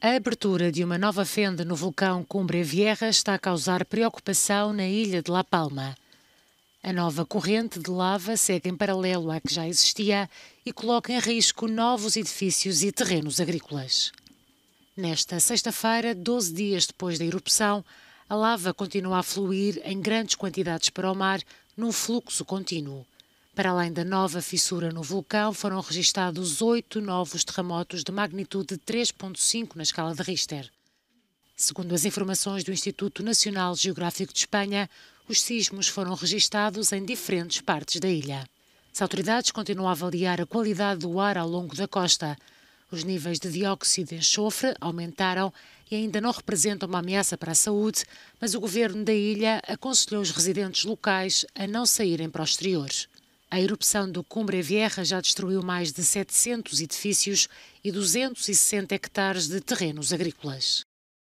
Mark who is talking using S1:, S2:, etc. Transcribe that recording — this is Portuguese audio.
S1: A abertura de uma nova fenda no vulcão Cumbre Vieja está a causar preocupação na ilha de La Palma. A nova corrente de lava segue em paralelo à que já existia e coloca em risco novos edifícios e terrenos agrícolas. Nesta sexta-feira, 12 dias depois da erupção, a lava continua a fluir em grandes quantidades para o mar num fluxo contínuo. Para além da nova fissura no vulcão, foram registados oito novos terremotos de magnitude 3.5 na escala de Richter. Segundo as informações do Instituto Nacional Geográfico de Espanha, os sismos foram registados em diferentes partes da ilha. As autoridades continuam a avaliar a qualidade do ar ao longo da costa. Os níveis de dióxido de enxofre aumentaram e ainda não representam uma ameaça para a saúde, mas o governo da ilha aconselhou os residentes locais a não saírem para o exterior. A erupção do Cumbre Vieja já destruiu mais de 700 edifícios e 260 hectares de terrenos agrícolas.